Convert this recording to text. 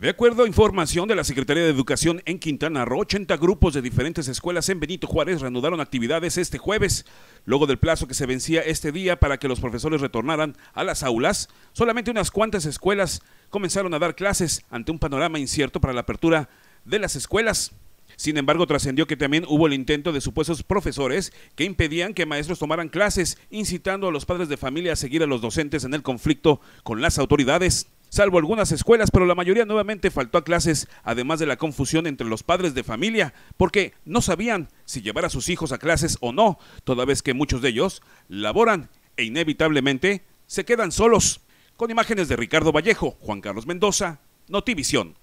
De acuerdo a información de la Secretaría de Educación en Quintana Roo, 80 grupos de diferentes escuelas en Benito Juárez reanudaron actividades este jueves. Luego del plazo que se vencía este día para que los profesores retornaran a las aulas, solamente unas cuantas escuelas comenzaron a dar clases ante un panorama incierto para la apertura de las escuelas. Sin embargo, trascendió que también hubo el intento de supuestos profesores que impedían que maestros tomaran clases, incitando a los padres de familia a seguir a los docentes en el conflicto con las autoridades salvo algunas escuelas, pero la mayoría nuevamente faltó a clases, además de la confusión entre los padres de familia, porque no sabían si llevar a sus hijos a clases o no, toda vez que muchos de ellos laboran e inevitablemente se quedan solos. Con imágenes de Ricardo Vallejo, Juan Carlos Mendoza, Notivisión.